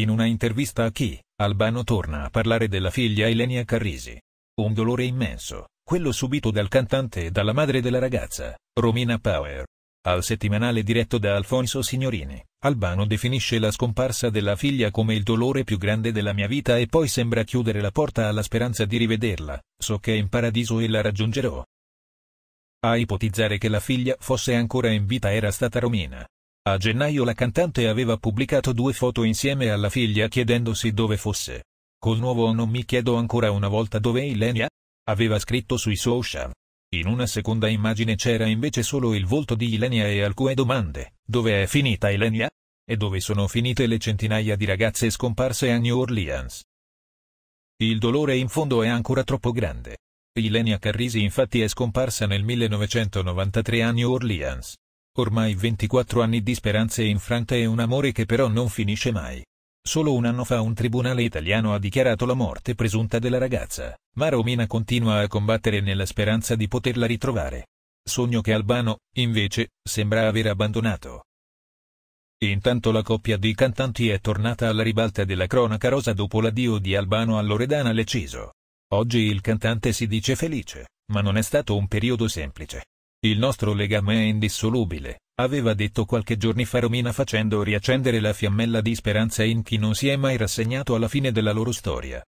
In una intervista a Chi, Albano torna a parlare della figlia Elenia Carrisi. Un dolore immenso, quello subito dal cantante e dalla madre della ragazza, Romina Power. Al settimanale diretto da Alfonso Signorini, Albano definisce la scomparsa della figlia come il dolore più grande della mia vita e poi sembra chiudere la porta alla speranza di rivederla, so che è in paradiso e la raggiungerò. A ipotizzare che la figlia fosse ancora in vita era stata Romina, a gennaio la cantante aveva pubblicato due foto insieme alla figlia chiedendosi dove fosse. Col nuovo Non mi chiedo ancora una volta dove è Ilenia? aveva scritto sui social. In una seconda immagine c'era invece solo il volto di Ilenia e alcune domande, dove è finita Ilenia? E dove sono finite le centinaia di ragazze scomparse a New Orleans? Il dolore in fondo è ancora troppo grande. Ilenia Carrisi infatti è scomparsa nel 1993 a New Orleans, Ormai 24 anni di speranze infrante e un amore che però non finisce mai. Solo un anno fa un tribunale italiano ha dichiarato la morte presunta della ragazza, ma Romina continua a combattere nella speranza di poterla ritrovare. Sogno che Albano, invece, sembra aver abbandonato. Intanto la coppia di cantanti è tornata alla ribalta della cronaca rosa dopo l'addio di Albano a Loredana Leciso. Oggi il cantante si dice felice, ma non è stato un periodo semplice. Il nostro legame è indissolubile, aveva detto qualche giorno fa Romina facendo riaccendere la fiammella di speranza in chi non si è mai rassegnato alla fine della loro storia.